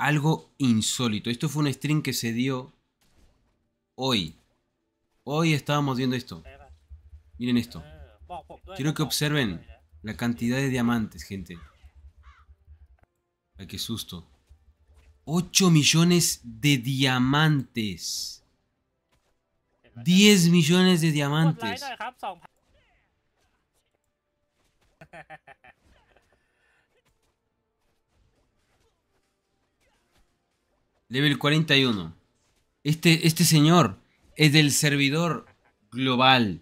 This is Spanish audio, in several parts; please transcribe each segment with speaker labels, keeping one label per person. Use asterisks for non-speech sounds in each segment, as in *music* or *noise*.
Speaker 1: algo insólito. Esto fue un stream que se dio hoy. Hoy estábamos viendo esto. Miren esto. Quiero que observen la cantidad de diamantes, gente. Ay, qué susto. 8 millones de diamantes. 10 millones de diamantes. Level 41. Este, este señor es del servidor global.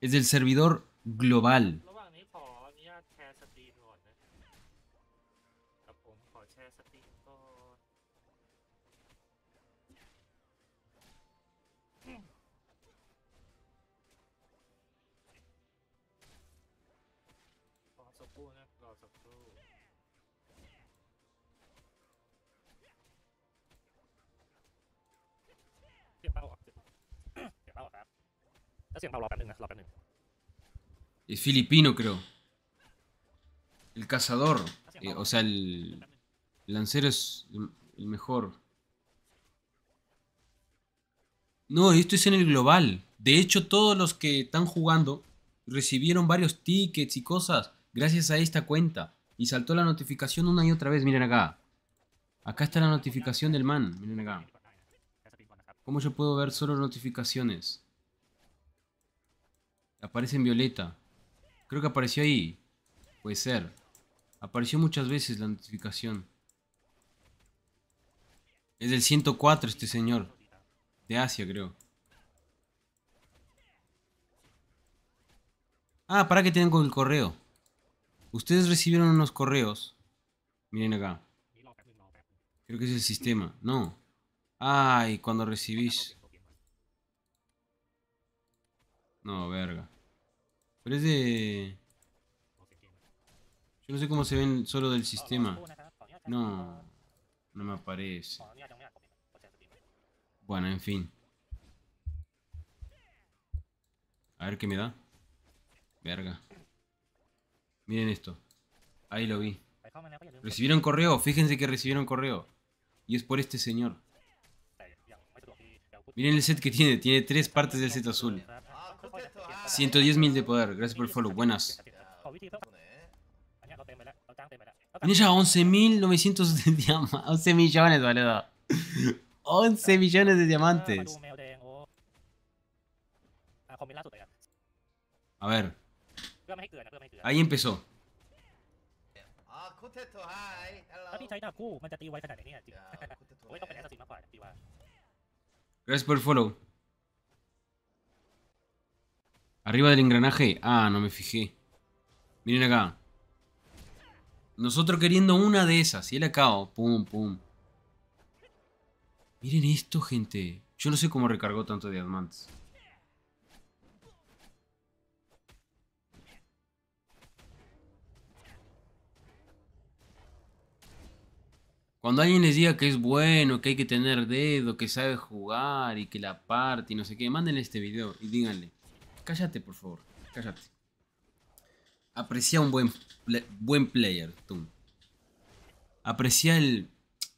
Speaker 1: Es del servidor global. Es filipino, creo. El cazador. Eh, o sea, el, el lancero es el mejor. No, esto es en el global. De hecho, todos los que están jugando recibieron varios tickets y cosas gracias a esta cuenta. Y saltó la notificación una y otra vez. Miren acá. Acá está la notificación del man. Miren acá. ¿Cómo yo puedo ver solo notificaciones? Aparece en violeta. Creo que apareció ahí. Puede ser. Apareció muchas veces la notificación. Es del 104 este señor. De Asia, creo. Ah, para que con el correo. Ustedes recibieron unos correos. Miren acá. Creo que es el sistema. No. Ay, cuando recibís. No, verga. Pero es de... Yo no sé cómo se ven solo del sistema. No, no me aparece. Bueno, en fin. A ver qué me da. Verga. Miren esto. Ahí lo vi. Recibieron correo. Fíjense que recibieron correo. Y es por este señor. Miren el set que tiene. Tiene tres partes del set azul. 110 mil de poder, gracias por el follow, buenas. 11.900 de diamantes. 11 millones, boludo. 11 millones de diamantes. A ver.
Speaker 2: Ahí empezó. Ah, ah,
Speaker 1: gracias por el follow. Arriba del engranaje. Ah, no me fijé. Miren acá. Nosotros queriendo una de esas. Y él acabo. Oh, pum, pum. Miren esto, gente. Yo no sé cómo recargó tanto diamantes. Cuando alguien les diga que es bueno, que hay que tener dedo, que sabe jugar y que la parte y no sé qué, mándenle este video y díganle. Cállate, por favor. Cállate. Aprecia un buen, buen player, tú. Aprecia el,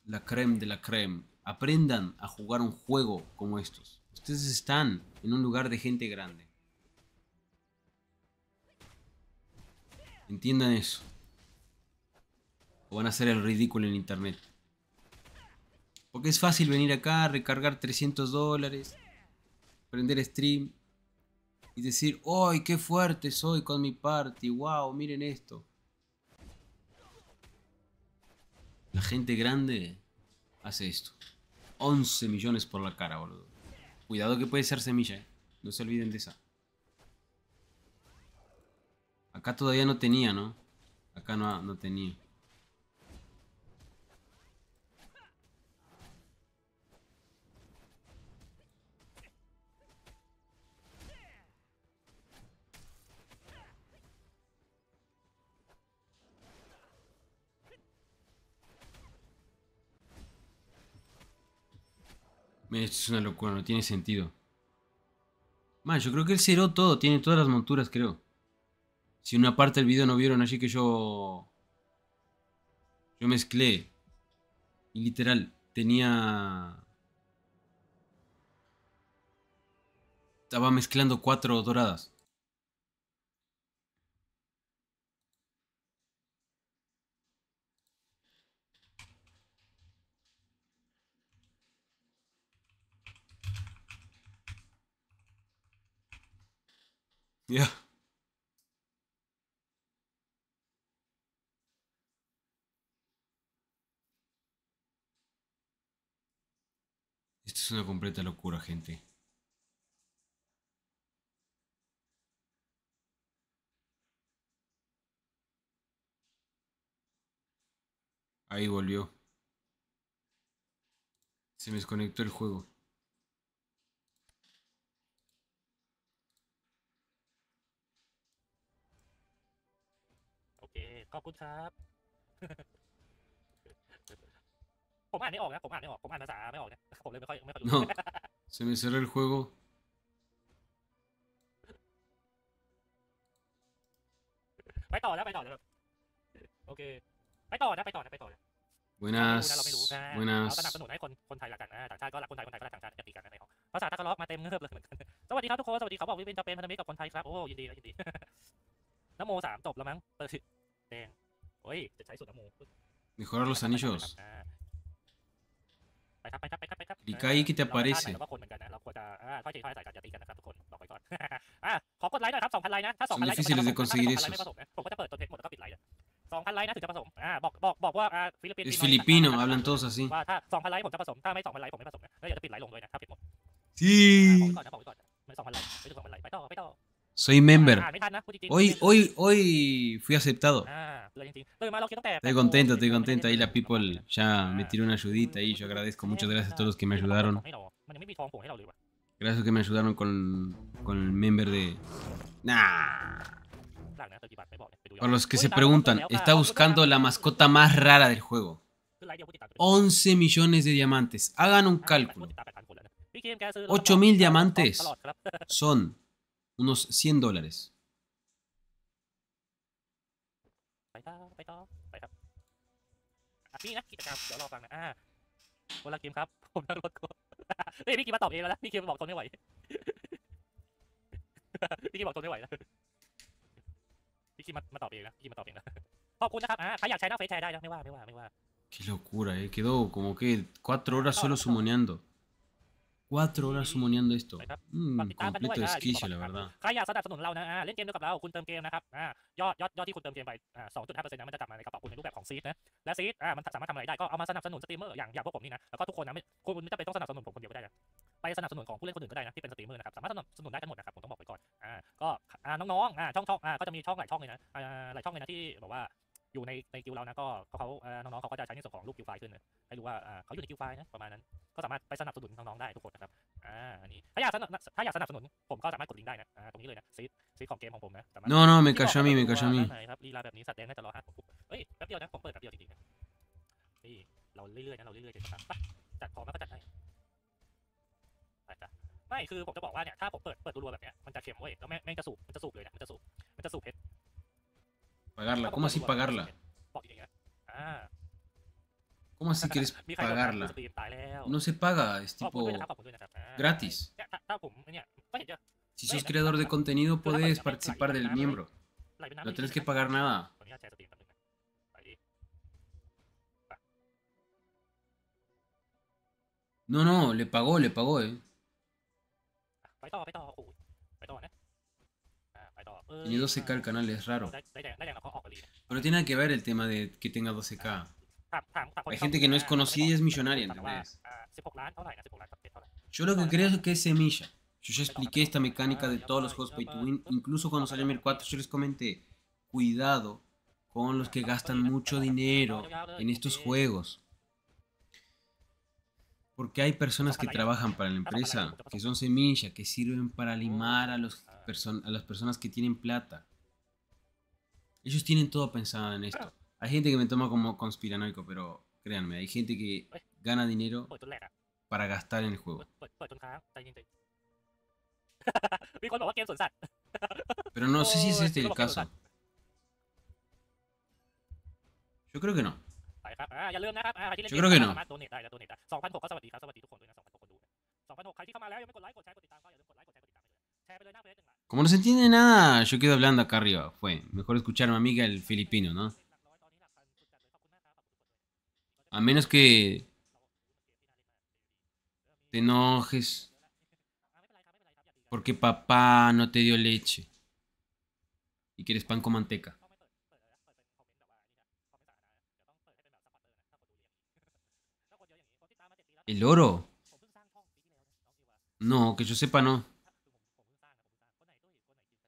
Speaker 1: la creme de la creme. Aprendan a jugar un juego como estos. Ustedes están en un lugar de gente grande. Entiendan eso. O van a hacer el ridículo en internet. Porque es fácil venir acá, recargar 300 dólares, prender stream, y decir, ¡ay, qué fuerte soy con mi party! ¡Wow, miren esto! La gente grande hace esto. 11 millones por la cara, boludo. Cuidado que puede ser semilla, ¿eh? No se olviden de esa. Acá todavía no tenía, ¿no? Acá no, no tenía. Esto es una locura, no tiene sentido. Man, yo creo que él cerró todo, tiene todas las monturas, creo. Si una parte del video no vieron así que yo... Yo mezclé. Y literal, tenía... Estaba mezclando cuatro doradas. ¡Ya! Esto es una completa locura, gente. Ahí volvió. Se me desconectó el juego.
Speaker 2: ขอบคุณครับ ผมอ่านไม่ออกนะผมอ่านไม่ออก ผมอ่านภาษาไม่ออกนะผมเลย ไม่ค่อยไม่ค่อยรู้
Speaker 1: No, se me cerró el juego.
Speaker 2: ไปต่อแล้วไปต่อแล้วโอเค ไปต่อนะ ไปต่อนะไปต่อนะ
Speaker 1: Buenas. เรนานะ Buenas. เราสนับสนุน
Speaker 2: ให้คนคนไทยรักกันนะ ต่างชาติก็รักคนไทย คนไทยก็รักต่างชาติจะตีกันในห้องภาษาตะกร้อมาเต็มเงือบเลยเหมือนกันสวัสดีครับทุกคน สวัสดีเขาบอกวิเป็นจะเป็นพันธมิตรกับคนไทยครับ โอ้ยินดีนะยินดีนโมสามจบแล้วมั้งเอ์ Mejorar los anillos. Clica que te aparece. difíciles de conseguir eso. Es filipino, hablan todos así.
Speaker 1: Soy member. Ah, hoy, hoy, hoy fui aceptado. Ah,
Speaker 2: estoy
Speaker 1: contento, estoy contento. Ahí la people ya ah, me tiró una ayudita y yo agradezco. Muchas gracias a todos los que me ayudaron. Gracias a los que me ayudaron con, con el member de... Nah. Por los que se preguntan, está buscando la mascota más rara del juego. 11 millones de diamantes. Hagan un cálculo.
Speaker 2: 8.000 diamantes
Speaker 1: son unos 100 dólares.
Speaker 2: Qué locura,
Speaker 1: eh. Quedó como que cuatro horas solo sumoneando. 4 u a t r o horas sumoneando esto นะบติดตามกันด้วย completo นะ esquiche, la verdad.
Speaker 2: ใครอยากสนับสนุนเรานะอ่าเล่นเกมด้วยกับเรา คุณเติมเกมนะครับอ่ายอดยอดยอดที่คุณเติมเกมไปอ่า2.5%นะมันจะกลับมาในกระเป๋าคุณในรูปแบบของซีดนะ และซีดอ่ามันสามารถทำอะไรได้ ก็เอามาสนับสนุนสตรีมเมอร์อย่างอย่างพวกผมนี่นะ แล้วก็ทุกคนนะไม่คุณไม่จำเป็นต้องสนับสนุนผมคนเดียวก็ได้นะไปสนับสนุนของผู้เล่นคนอื่นก็ได้นะที่เป็นสตรีมเมอร์นะครับ สามารถสนับสนุนได้ทั้งหมดนะครับ ผมต้องบอกไปก่อนอ่าก็อ่าน้องๆอ่าช่องชอ่าก็จะมีช่องหลายช่องเลยนะอ่าหลายช่องเลยนะที่แบบว่าอยู่ในในกิลเรานะก็เขาน้องๆเขาก็จะใช้ในส่วนของรูปกิวไฟล์ขึ้นนะให้รู้ว่าเขาอยู่ในกิวไฟล์นะประมาณนั้นก็สามารถไปสนับสนุนน้องๆได้ทุกคนนะครับอ่าอันนี้ถ้าอยากสนับถ้าอยากสนับสนุนผมก็สามารถกดลิงก์ได้นะตรงนี้เลยนะซีซีของเกมของผมนะโน่โน่เมกาชามีเมกาชามีครับลีลาแบบนี้สัตว์แดงน่าจะรอฮะเฮ้ยแป๊บเดียวนะผมเปิดแป๊บเดียวจริงๆนะนี่เราเรื่อยๆนะเราเรื่อยๆจดี๋จัดของแล้วก็จัดให้ไม่คือผมจะบอกว่าเนี่ยถ้าผมเปิดเปิดรัวแบบเนี้ยมันจะเข้มเว้ยแล้วแม่งจะสูบมันจะสูบเลยนะมันจะสูบมันจะสูบเพชร
Speaker 1: Pagarla, ¿cómo así pagarla? ¿Cómo así quieres pagarla? No se paga, es tipo gratis. Si sos creador de contenido, puedes participar del miembro. No tienes que pagar nada. No, no, le pagó, le pagó, eh.
Speaker 2: Tiene 12K el canal, es raro. Pero
Speaker 1: tiene que ver el tema de que tenga 12K. Hay gente que no es conocida y es millonaria, Yo lo que creo es que es semilla. Yo ya expliqué esta mecánica de todos los juegos pay to win. Incluso cuando salió el 4 yo les comenté, cuidado con los que gastan mucho dinero en estos juegos. Porque hay personas que trabajan para la empresa, que son semilla, que sirven para limar a los a las personas que tienen plata. Ellos tienen todo pensado en esto. Hay gente que me toma como conspiranoico, pero créanme, hay gente que pues, gana dinero pues, para gastar en el juego.
Speaker 2: Pero no sé si es este el caso. Yo creo que no. Ah, ah, yo creo que no.
Speaker 1: Como no se entiende nada, yo quedo hablando acá arriba. Fue. Mejor escuchar a mi amiga el filipino, ¿no? A menos que... Te enojes. Porque papá no te dio leche. Y quieres pan con manteca. ¿El oro? No, que yo sepa no.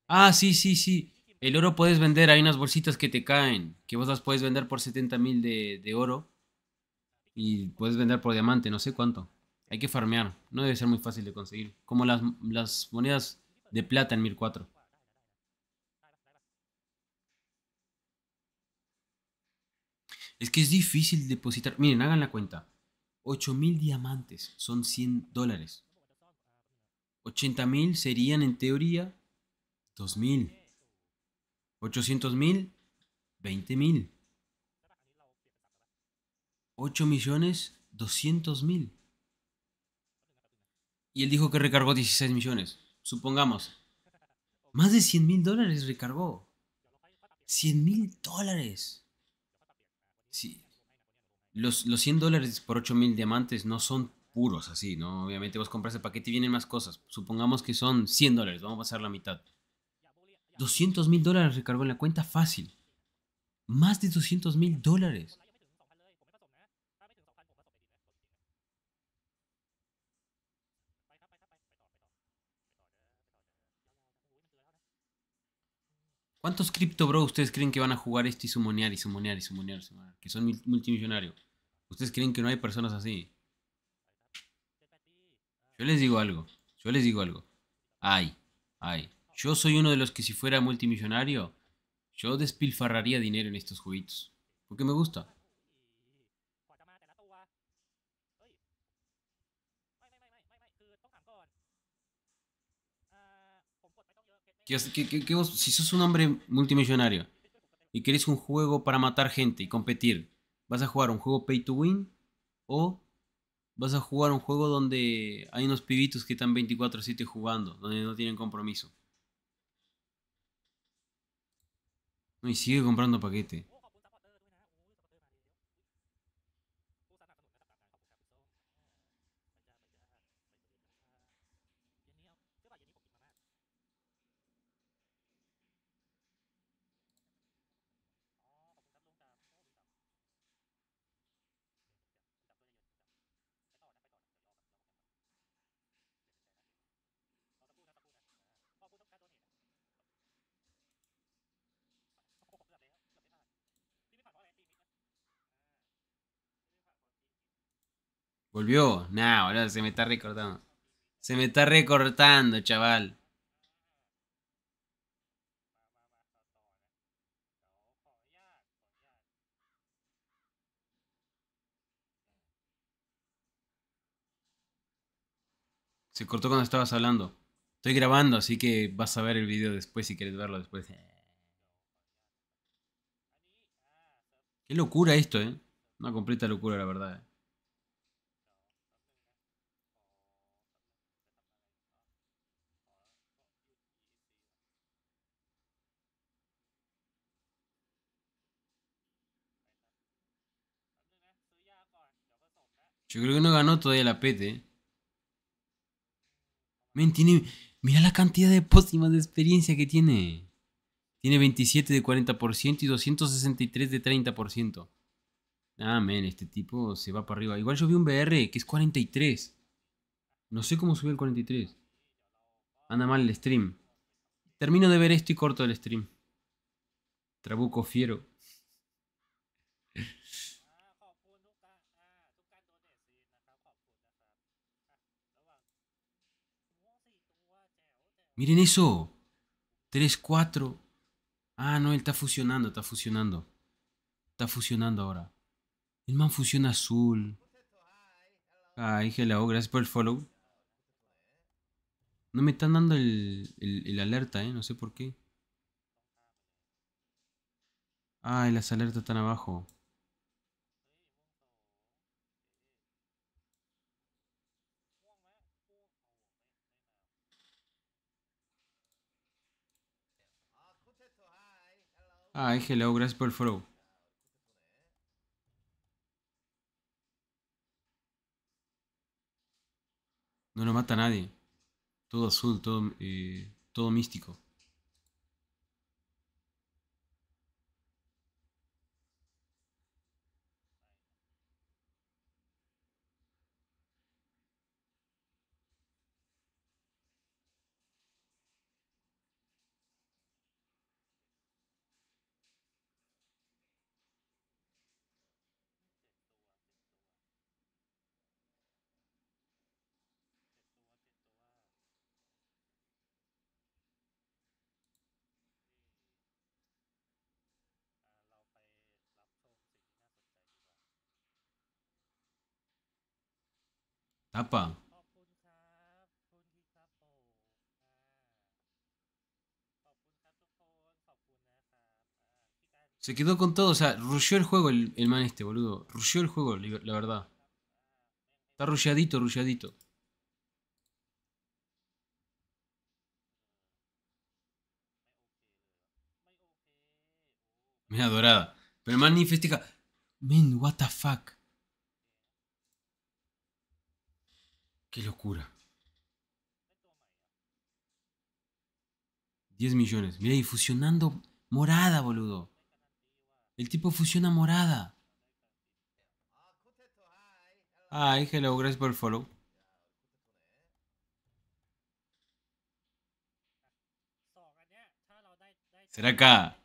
Speaker 1: Ah, sí, sí, sí. El oro puedes vender, hay unas bolsitas que te caen, que vos las puedes vender por 70 mil de, oro y puedes vender por diamante, no sé cuánto. Hay que farmear, no debe ser muy fácil de conseguir. Como las, las monedas de plata en 1004. Es que es difícil depositar. Miren, hagan la cuenta. 8.000 diamantes son 100 dólares. 80.000 serían en teoría mil. 2.000. 800.000, 20.000. 8 millones, mil. Y él dijo que recargó 16 millones, supongamos. Más de 100 mil dólares recargó. 100 mil dólares. Los, 100 dólares por 8 mil diamantes no son puros así, ¿no? Obviamente vos compras el paquete y vienen más cosas. Supongamos que son 100 dólares, vamos a pasar la mitad. 200 mil dólares recargó en la cuenta fácil. Más de 200 mil dólares. ¿Cuántos cripto bro ustedes creen que van a jugar esto y sumonear y sumonear y sumonear? Y que son multimillonarios. ¿Ustedes creen que no hay personas así? Yo les digo algo. Yo les digo algo. Ay, ay yo soy uno de los que si fuera multimillonario, yo despilfarraría dinero en estos juguitos. Porque me gusta. si sos un hombre multimillonario y querés un juego para matar gente y competir, ¿vas a jugar un juego pay to win? ¿O vas a jugar un juego donde hay unos pibitos que están 24-7 jugando, donde no tienen compromiso? y sigue comprando paquete. ¿Volvió? No, ahora se me está recortando. Se me está recortando, chaval. Se cortó cuando estabas hablando. Estoy grabando, así que vas a ver el video después si quieres verlo después. Qué locura esto, ¿eh? Una completa locura, la verdad. Eh. Yo creo que no ganó todavía la pete. Men, Mira la cantidad de póstimas de experiencia que tiene. Tiene 27 de 40% y 263 de 30%. Ah, men, este tipo se va para arriba. Igual yo vi un BR que es 43. No sé cómo subió el 43. Anda mal el stream. Termino de ver esto y corto el stream. Trabuco fiero. Miren eso. 3, 4. Ah, no, él está fusionando, está fusionando. Está fusionando ahora. El man fusiona azul. Ay, hello, gracias por el follow. No me están dando el, el, alerta, ¿eh? No sé por qué. Ay, las alertas están abajo. Ah, Hi, hello, gracias por el follow. No nos mata nadie. Todo azul, todo, eh, todo místico. 'Se quedó con todo, o sea, rusheó el juego el, man este, boludo. Rusheó el juego, la verdad. Está rusheadito, rusheadito. Mira, dorada. Pero el man ni festeja. Men, what the fuck. Qué locura. 10 millones. Mira, y fusionando morada, boludo. El tipo fusiona morada. Ay, hello, gracias por el follow. Será acá.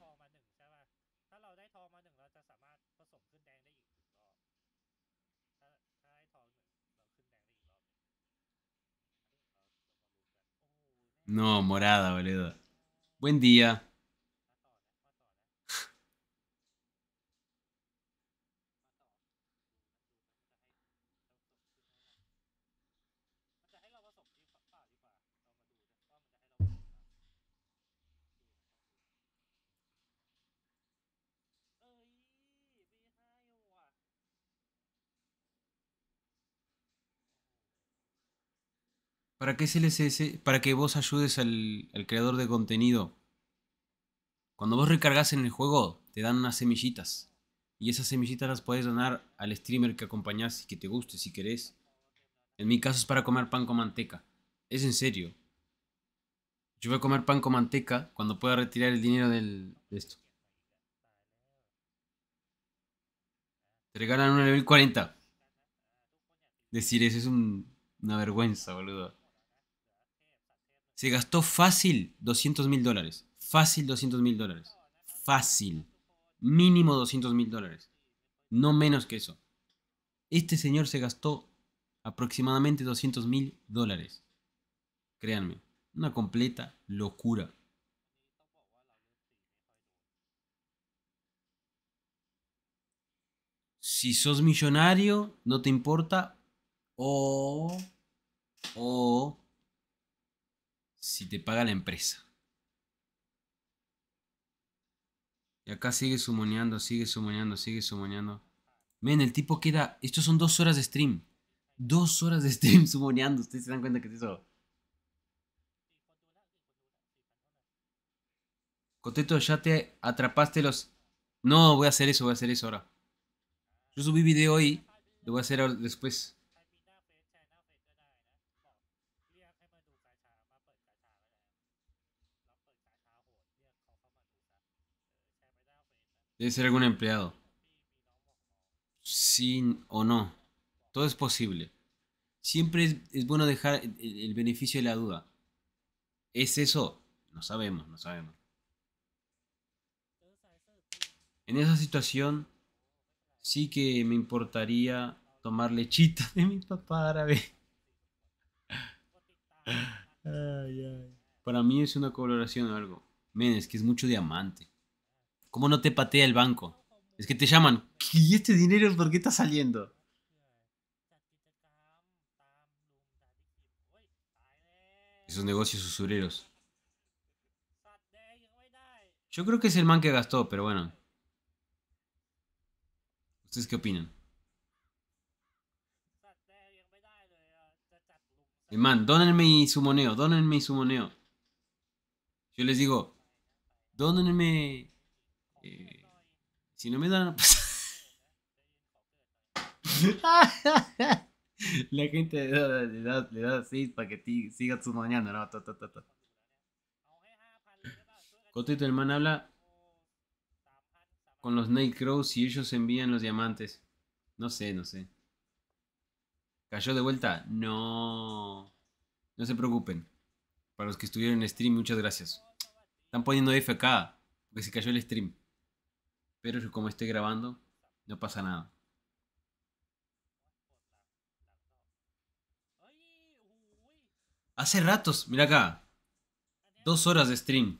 Speaker 1: No, morada, boludo. Buen día. ¿Para qué es eh, Para que vos ayudes al, creador de contenido. Cuando vos recargas en el juego, te dan unas semillitas. Y esas semillitas las podés donar al streamer que acompañás y que te guste si querés. En mi caso es para comer pan con manteca. Es en serio. Yo voy a comer pan con manteca cuando pueda retirar el dinero del, de esto. Te regalan un nivel 40. Decir eso es una vergüenza, boludo. Se gastó fácil 200 mil dólares. Fácil 200 mil dólares. Fácil. Mínimo 200 mil dólares. No menos que eso. Este señor se gastó aproximadamente 200 mil dólares. Créanme, una completa locura. Si sos millonario, no te importa. O. O si te paga la empresa. Y acá sigue sumoneando, sigue sumoneando, sigue sumoneando. Ven, el tipo queda... Estos son dos horas de stream. Dos horas de stream *laughs* sumoneando. Ustedes se dan cuenta que es eso. Coteto, ya te atrapaste los... No, voy a hacer eso, voy a hacer eso ahora. Yo subí video hoy. Lo voy a hacer después. Debe ser algún empleado. Sí o no. Todo es posible. Siempre es, bueno dejar el, beneficio de la duda. ¿Es eso? No sabemos, no sabemos. En esa situación, sí que me importaría tomar lechita de mi papá árabe. *laughs* Para mí es una coloración o algo. Menes que es mucho diamante. ¿Cómo no te patea el banco? Es que te llaman, ¿y este dinero por qué está saliendo? Esos negocios usureros. Yo creo que es el man que gastó, pero bueno. ¿Ustedes qué opinan? El man, dónenme su moneo, dónenme su moneo. Yo les digo, dónenme eh, si no me dan pues, *laughs* La gente le da, le da seis para que siga su mañana, ¿no? Ta, Cotito, el man habla con los Nightcrows y ellos envían los diamantes. No sé, no sé. ¿Cayó de vuelta? No. No se preocupen. Para los que estuvieron en stream, muchas gracias. Están poniendo F acá, porque se cayó el stream. Pero como estoy grabando, no pasa nada. Hace ratos, mira acá. Dos horas de stream.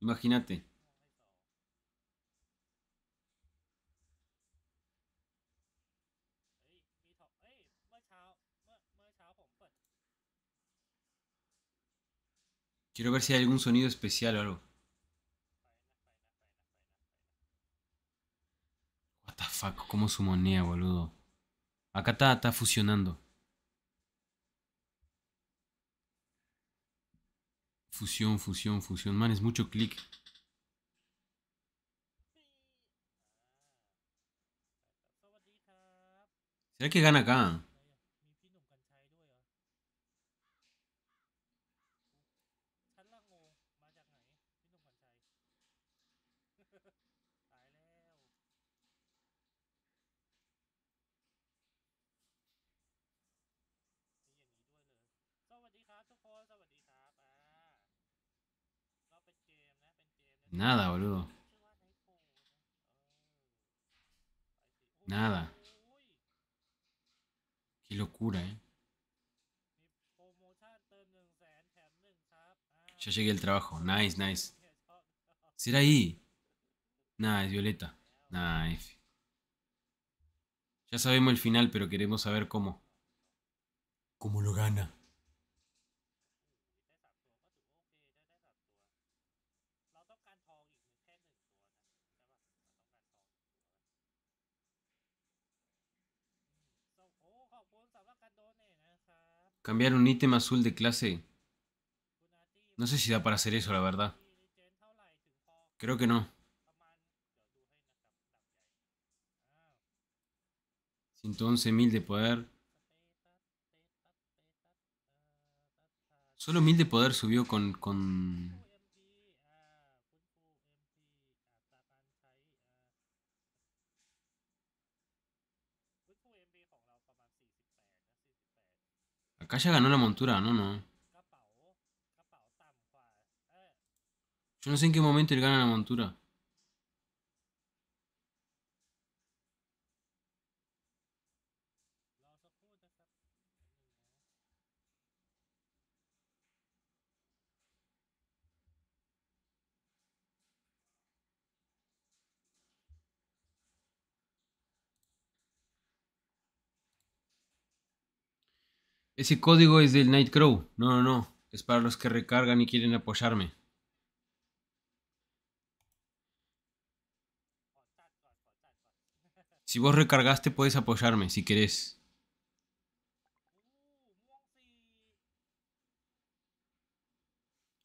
Speaker 1: Imagínate. Quiero ver si hay algún sonido especial o algo. the fuck, su moneda, boludo. Acá está, está fusionando. Fusión, fusión, fusión. Man, es mucho clic. ¿Será que gana acá? Nada, boludo. Nada. Qué locura, eh. Ya llegué al trabajo. Nice, nice. ¿Será ahí? Nice, Violeta. Nice. Ya sabemos el final, pero queremos saber cómo. ¿Cómo lo gana? Cambiar un ítem azul de clase. No sé si da para hacer eso, la verdad. Creo que no. mil de poder. Solo mil de poder subió con, con... Akasha ganó la montura, no, no. Yo no sé en qué momento él gana la montura. Ese código es del Nightcrow. No, no, no. Es para los que recargan y quieren apoyarme. Si vos recargaste, puedes apoyarme si querés.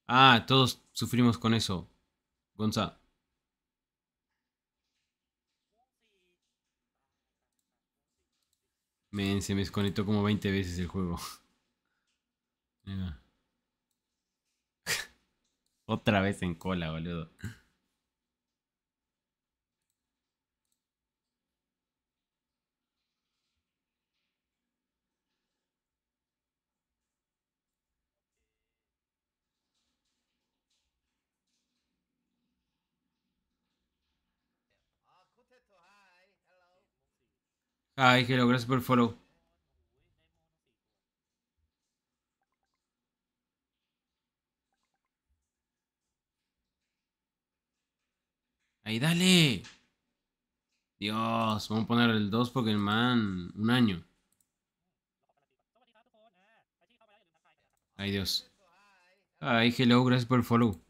Speaker 1: Ah, todos sufrimos con eso. Gonza. se me desconectó como 20 veces el juego. *laughs* *laughs* Otra vez en cola, boludo. Ay, hello, gracias por el follow. Ahí, dale. Dios, vamos a poner el 2 Pokémon un año. Ay, Dios. Ay, hello, gracias por el follow.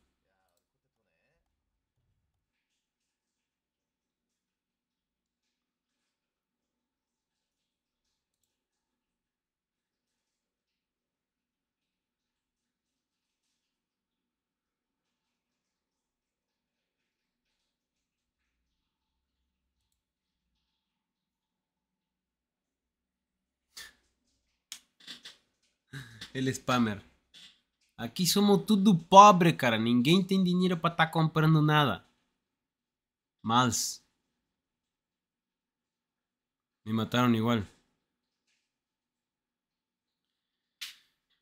Speaker 1: El spammer. Aquí somos todo pobre, cara. Ninguém tiene dinero para estar comprando nada. más Me mataron igual.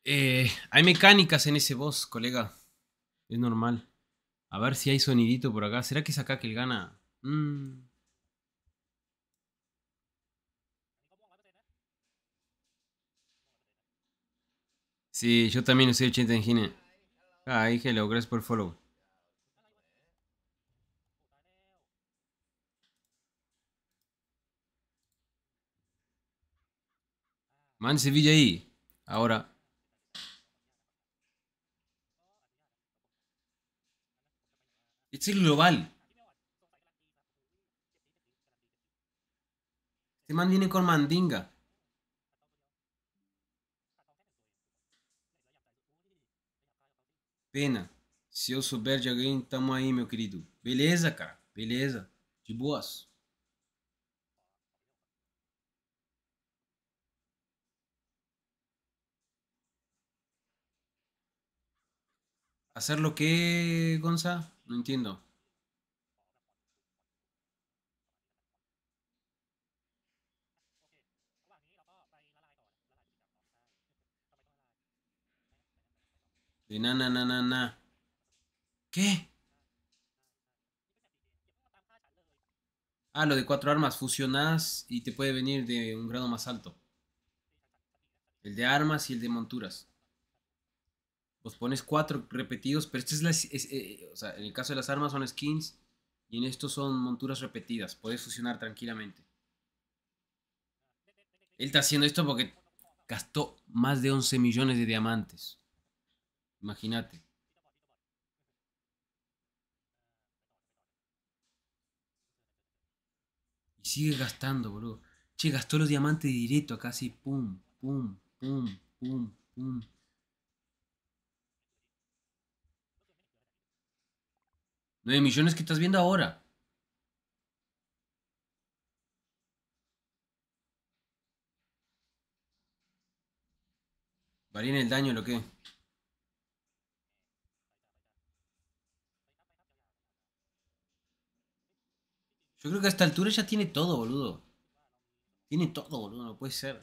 Speaker 1: Eh, hay mecánicas en ese boss, colega. Es normal. A ver si hay sonidito por acá. ¿Será que es acá que él gana? Mmm. Sí, yo también soy 80 en Gine. Ay, hello, gracias por follow. Man, Sevilla ahí. Ahora. Es el global. Este man viene con mandinga. Pena. Se eu souber de alguém, tamo aí, meu querido. Beleza, cara. Beleza. De boas. ¿Hacer lo que, Gonza? Não entendo. De na, na, na, na, ¿Qué? Ah, lo de cuatro armas. fusionadas y te puede venir de un grado más alto. El de armas y el de monturas. Vos pones cuatro repetidos, pero esto es la... Eh, o sea, en el caso de las armas son skins y en estos son monturas repetidas. Podés fusionar tranquilamente. Él está haciendo esto porque gastó más de 11 millones de diamantes. Imagínate. Y sigue gastando, boludo. Che, gastó los diamantes directo acá así. Pum, pum, pum, pum, pum. Nueve millones que estás viendo ahora. en el daño lo que? Yo creo que a esta altura ya tiene todo, boludo. Tiene todo, boludo, no puede ser.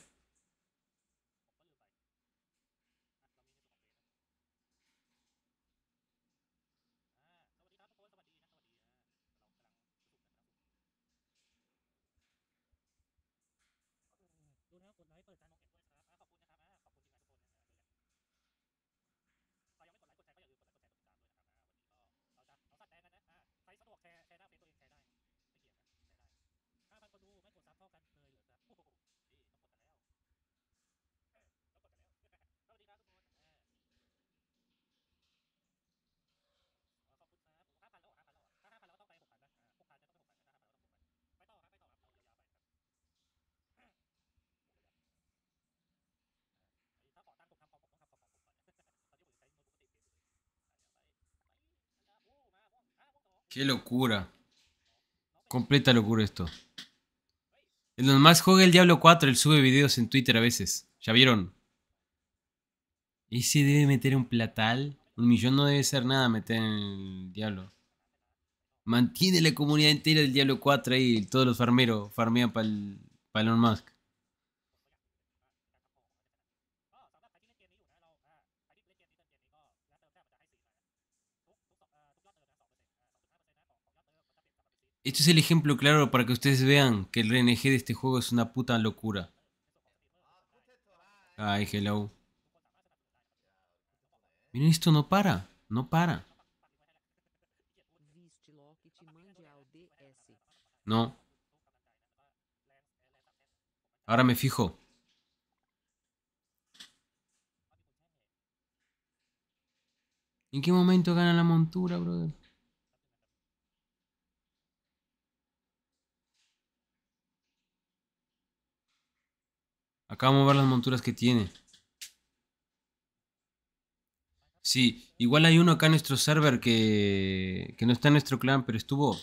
Speaker 1: Qué locura. Completa locura esto. El más juega el Diablo 4, él sube videos en Twitter a veces. ¿Ya vieron? Ese debe meter un platal. Un millón no debe ser nada meter en el Diablo. Mantiene la comunidad entera del Diablo 4 ahí. Todos los farmeros farmean para el Elon Musk. Este es el ejemplo claro para que ustedes vean que el RNG de este juego es una puta locura. Ay, hello. Miren, esto no para, no para. No. Ahora me fijo. ¿En qué momento gana la montura, brother? Acá vamos a ver las monturas que tiene. Sí, igual hay uno acá en nuestro server que, que no está en nuestro clan, pero estuvo...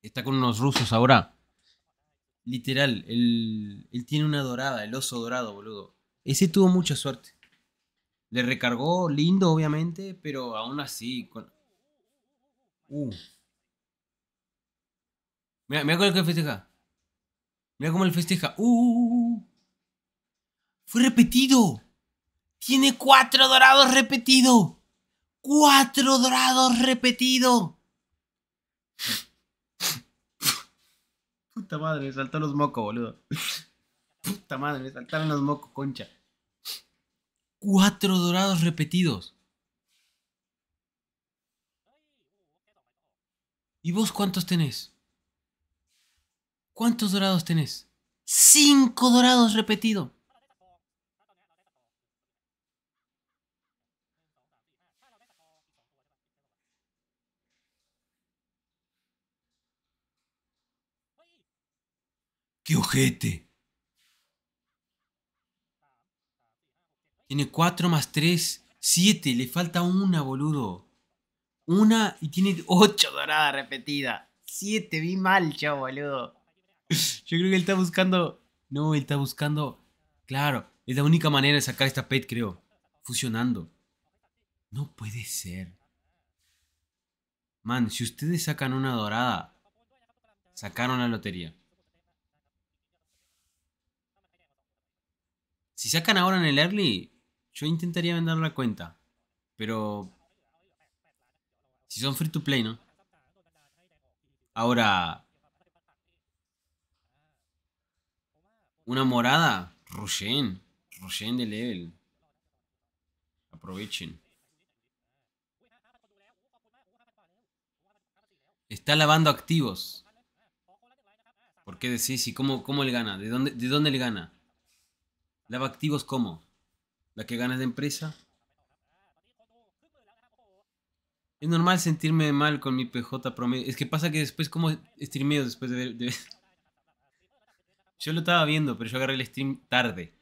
Speaker 1: Está con unos rusos ahora. Literal, él, tiene una dorada, el oso dorado, boludo. Ese tuvo mucha suerte. Le recargó lindo, obviamente, pero aún así... Uh. Mira, mira el que festeja. Mira cómo el festeja. uh. uh, uh, uh. Fue repetido. Tiene cuatro dorados repetido. Cuatro dorados repetido. Puta madre, me saltaron los mocos, boludo. Puta madre, saltaron los mocos, concha. Cuatro dorados repetidos. ¿Y vos cuántos tenés? ¿Cuántos dorados tenés? Cinco dorados repetido. ¡Qué ojete! Tiene 4 más 3, 7. Le falta una, boludo. Una y tiene 8 doradas repetidas. 7, vi mal yo, boludo. Yo creo que él está buscando. No, él está buscando. Claro, es la única manera de sacar esta pet, creo. Fusionando. No puede ser. Man, si ustedes sacan una dorada, sacaron la lotería. Si sacan ahora en el early, yo intentaría vender la cuenta. Pero... Si son free to play, ¿no? Ahora... Una morada. Roshen. Roshen de level. Aprovechen. Está lavando activos. ¿Por qué decís? cómo, cómo él gana? ¿De dónde, ¿De dónde le gana? Lava activos como la que ganas de empresa. Es normal sentirme mal con mi PJ promedio. Es que pasa que después como streameo después de ver... *laughs* Yo lo estaba viendo, pero yo agarré el stream tarde.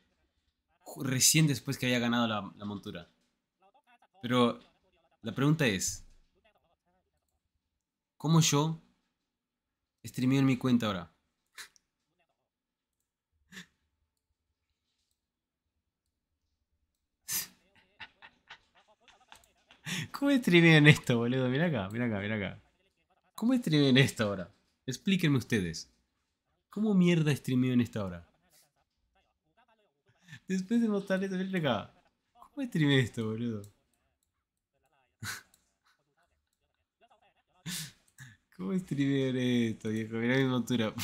Speaker 1: Recién después que haya ganado la, la montura. Pero la pregunta es... ¿Cómo yo streameo en mi cuenta ahora? ¿Cómo streamean esto, boludo? Mira acá, mira acá, mira acá. ¿Cómo en esto ahora? Explíquenme ustedes. ¿Cómo mierda streameo en esta hora? Después de montar esto, miren acá. ¿Cómo en esto, boludo? *laughs* ¿Cómo en esto, viejo? Mirá mi montura.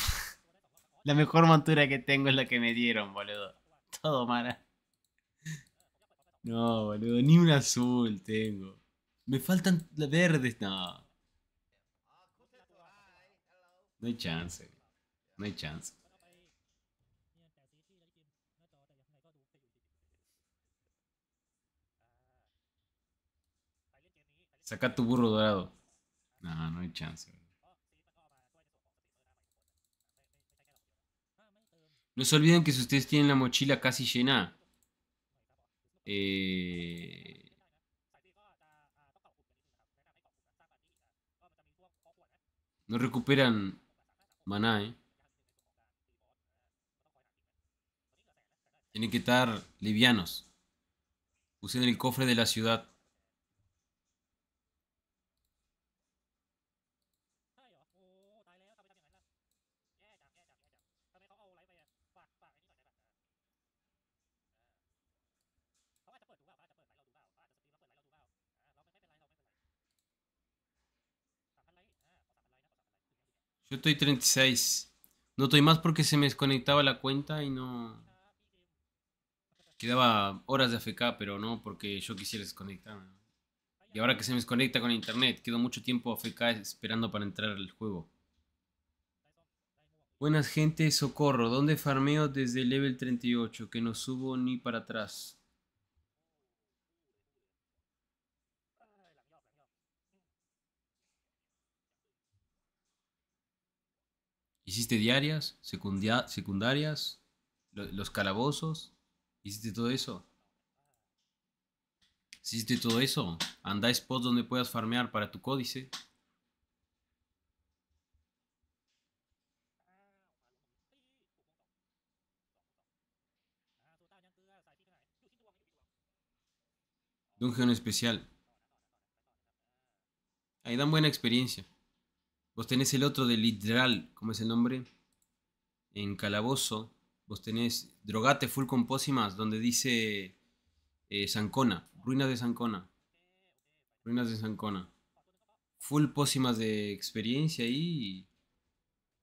Speaker 1: *laughs* La mejor montura que tengo es la que me dieron, boludo. Todo mala. No, boludo, ni un azul tengo. Me faltan las verdes. No. No hay chance. No hay chance. Saca tu burro dorado. No, no hay chance. No se olviden que si ustedes tienen la mochila casi llena, eh, No recuperan maná, ¿eh? Tienen que estar livianos. Usen el cofre de la ciudad. Yo estoy 36. No estoy más porque se me desconectaba la cuenta y no... Quedaba horas de AFK, pero no porque yo quisiera desconectarme. Y ahora que se me desconecta con internet, quedo mucho tiempo AFK esperando para entrar al juego. Buenas gente, socorro. ¿Dónde farmeo desde el level 38? Que no subo ni para atrás. Hiciste diarias, secundarias, los calabozos, hiciste todo eso. Hiciste todo eso. Anda a donde puedas farmear para tu códice. Dungeon especial. Ahí dan buena experiencia. Vos tenés el otro de literal, ¿cómo es el nombre? En Calabozo. Vos tenés Drogate Full con Pósimas, donde dice eh, Sancona, Ruinas de Sancona. Ruinas de Sancona. Full pósimas de experiencia y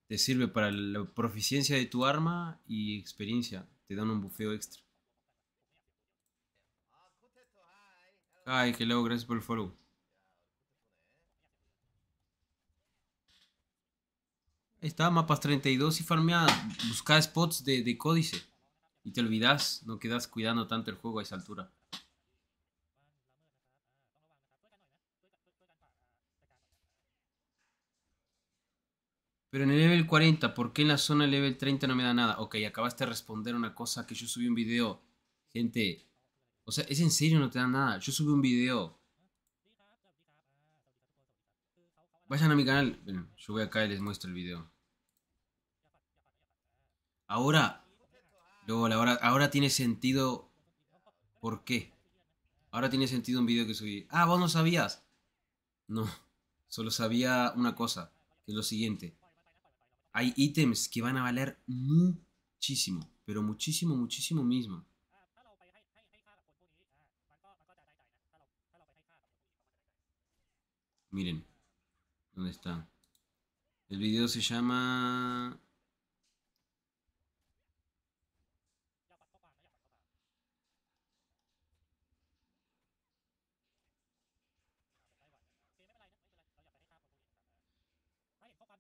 Speaker 1: te sirve para la proficiencia de tu arma y experiencia. Te dan un bufeo extra. Ay, que luego, gracias por el follow. estaba está, mapas 32 y farmea, busca spots de, de códice. Y te olvidas, no quedas cuidando tanto el juego a esa altura. Pero en el level 40, ¿por qué en la zona level 30 no me da nada? Ok, acabaste de responder una cosa que yo subí un video. Gente, o sea, es en serio, no te da nada. Yo subí un video Vayan a mi canal. yo voy acá y les muestro el video. Ahora. la hora. ahora tiene sentido. ¿Por qué? Ahora tiene sentido un video que subí. Ah, vos no sabías. No, solo sabía una cosa, que es lo siguiente. Hay ítems que van a valer muchísimo, pero muchísimo, muchísimo mismo. Miren. ¿Dónde está? El video se llama...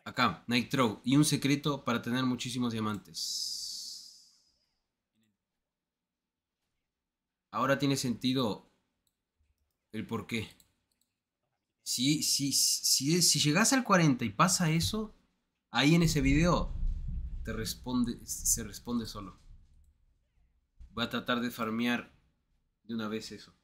Speaker 1: Acá, Nitro. Y un secreto para tener muchísimos diamantes. Ahora tiene sentido el porqué. Si, si, si, si llegas al 40 y pasa eso, ahí en ese video te responde, se responde solo. Voy a tratar de farmear de una vez eso.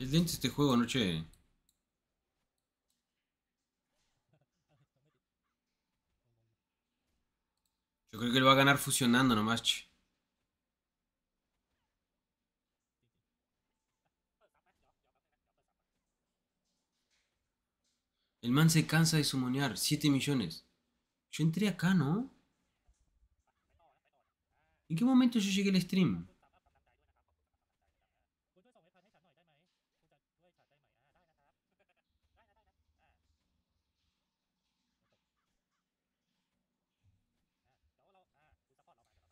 Speaker 1: El lento este juego, noche. Yo creo que lo va a ganar fusionando nomás, che. El man se cansa de sumonear. 7 millones. Yo entré acá, ¿no? ¿En qué momento yo llegué al stream?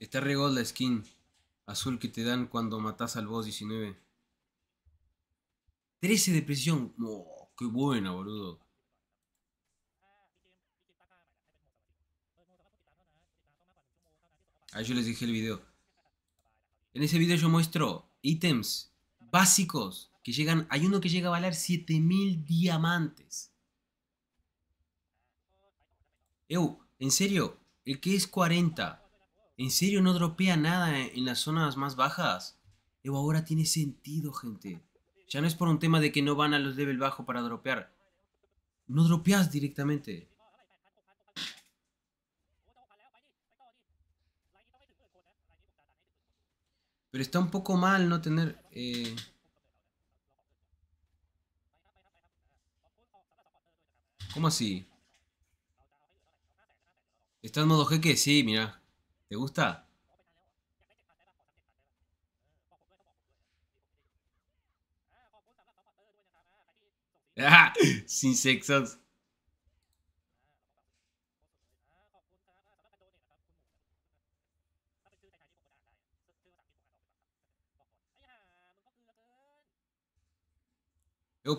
Speaker 1: Está re la skin azul que te dan cuando matas al boss 19. 13 de presión. Oh, qué buena, boludo. Ahí yo les dije el video. En ese video yo muestro ítems básicos que llegan. Hay uno que llega a valer 7000 diamantes. Ew, en serio, el que es 40 ¿En serio no dropea nada en las zonas más bajas? Evo ahora tiene sentido, gente. Ya no es por un tema de que no van a los level bajo para dropear. No dropeas directamente. Pero está un poco mal no tener... Eh, ¿Cómo así? Estás en modo jeque? Sí, mira. ¿Te gusta? *laughs* sin sexos.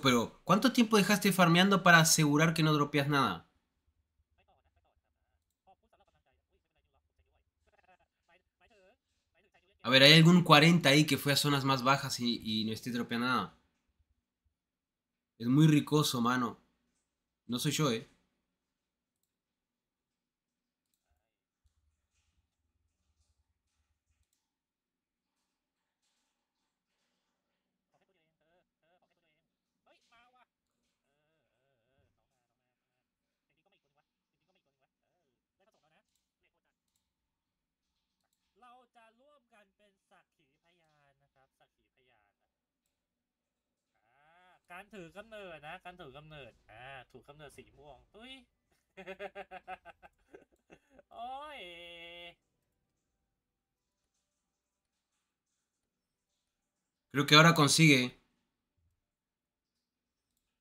Speaker 1: Pero, ¿cuánto tiempo dejaste farmeando para asegurar que no dropeas nada? A ver, hay algún 40 ahí que fue a zonas más bajas y, no esté dropeando nada. Es muy ricoso, mano. No soy yo, eh.
Speaker 2: การถือกำเนิดนะการถือกำเนิด อ่า ถูกกำเนิดสีม่วงอุ้ย โอ้ย
Speaker 1: Creo que อ h o r a consigue.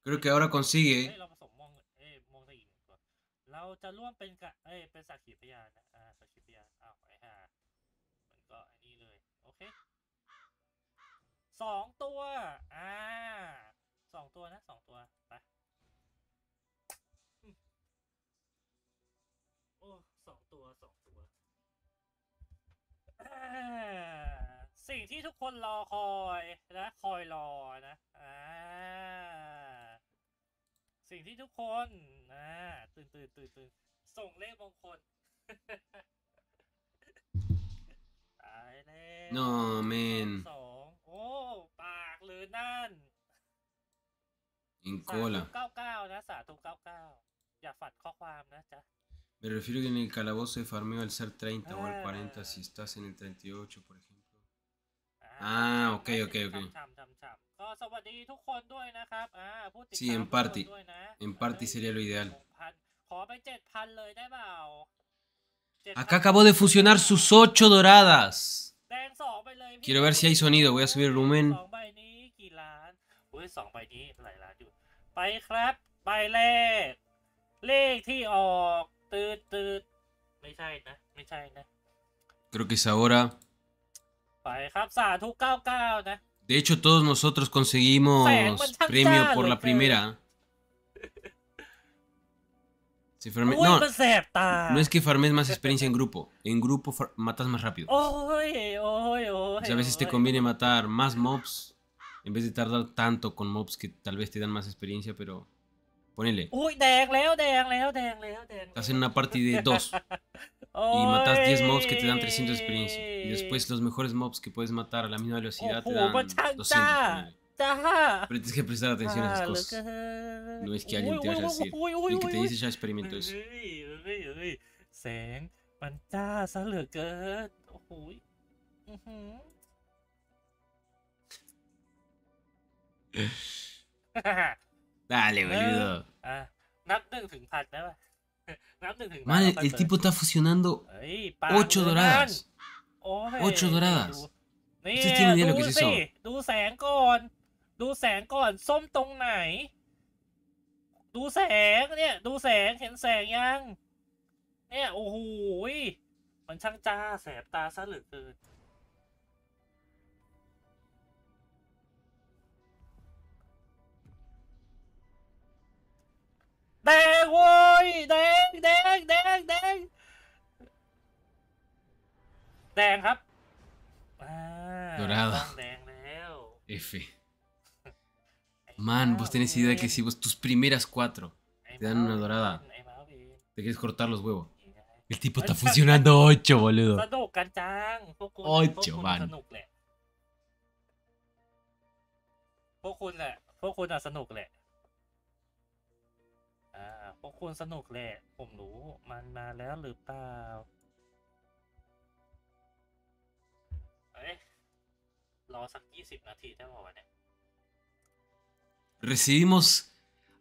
Speaker 1: Creo que ahora consigue. เราผสมมองเอ้มองไอ้อีก
Speaker 2: ตัวเราจะร่วมเป็นกะเอ้เป็นสักขีพยานนะอ่าสักขีพยานอ้าวไอ้ห่ามันก็อันนี้เลยโอเคสองตัวอ่าที่ทุกคนรอคอยนะคอยรอนะอ่าสิ่งที่ทุกคนอ่าตื่นตื่นตื่นตื่นส่งเลขมงคล
Speaker 1: ตายแล้วโนเมนสอ
Speaker 2: งโอ้ปากหรือนั่นอิงโกล่ะเก้าเก้านะสาธุเก้าเก้าอย่าฝัดข้อความนะจ๊ะ
Speaker 1: Me refiero que en el calabozo de farmeo al ser 30 o al 40, si estás en el 38, por ejemplo. Ah, ok, ok, ok. Sí, en party. En party sería lo ideal. Acá acabó de fusionar sus ocho doradas. Quiero ver si hay sonido. Voy a subir el rumen. Creo que es ahora. De hecho, todos nosotros conseguimos pues, premio por la primera. *laughs* Pues, no, es que farmes más experiencia en grupo. En grupo matas más rápido.
Speaker 2: a veces te conviene
Speaker 1: matar más mobs en vez de tardar tanto con mobs que tal vez te dan más experiencia, pero ponele.
Speaker 2: Uy, en
Speaker 1: una party de dos. *laughs*
Speaker 2: y matas 10
Speaker 1: mobs que te dan 300 de experiencia. Y después los mejores mobs que puedes matar a la misma velocidad te dan 200.
Speaker 2: Pero tienes que prestar atención a esas ah, cosas.
Speaker 1: No es que alguien te vaya a decir. que te dice ya experimento eso. *laughs*
Speaker 2: Dale, boludo. *laughs* Ah, Man, el, el tipo está
Speaker 1: fusionando 8 doradas. 8 doradas.
Speaker 2: Ustedes tienen idea lo que es eso. ดูแสงก่อนดูแสงก่อนส้มตรงไหนดูแสงเนี่ยดูแสงเห็นแสงยังเนี่ยโอ้โหมันช่างจ้าแสบตาซะเหลือเกิน ¡Dang, güey! ¡Dang,
Speaker 1: Dorado. F. Man, vos tenés idea que si vos tus primeras cuatro te dan una dorada, te quieres cortar los huevos. El tipo está funcionando 8, boludo. 8, พวกคุณโอ้ยพวกเจ๋วคุณบ
Speaker 2: ้านพวกคุณสนุกแหละผมรู้มันมาแล้วหรือเปล่าเอ้ยรอสักยี่สิบนาทีได้ป่าวะเนี่ย
Speaker 1: Recibimos,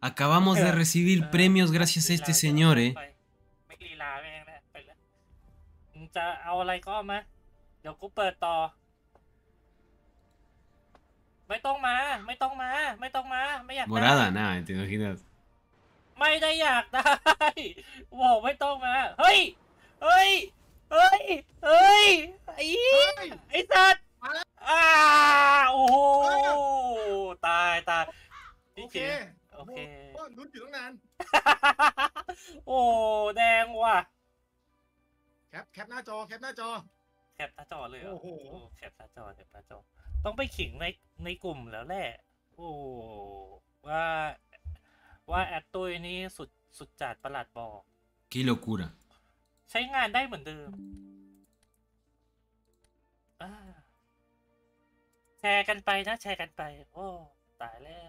Speaker 1: acabamos de recibir premios gracias a este señor, eh.
Speaker 2: ไม่ลีลาแม่งนะไปแล้วจะเอาอะไรก็มา เดี๋ยวกูเปิดต่อ ไม่ต้องมา ไม่ต้องมา ไม่ต้องมา ไม่อยาก Morada,
Speaker 1: nada, te imaginas.
Speaker 2: ไม่ได้อยากได้บอกไม่ต้องมาเฮ้ย เฮ้ยเฮ้ยเฮ้ยไอ้ไอ้สัตว์อ้าโอ้โหตายตายโอเคโอเคลุ้นอยู่ตั้งนานโอ้แดงว่ะแคปแคปหน้าจอแคปหน้าจอแคปหน้าจอเลยโอ้โหแคปหน้าจอแคปหน้าจอต้องไปขิงในในกลุ่มแล้วแหละโอ้ว่าว่าแอดตุยนี่สุดสุดจัดประหลาดบอกกิโลกูระใช้งานได้เหมือนเดิมแชร์กันไปนะแชร์กันไป โอ้ ตายแล้ว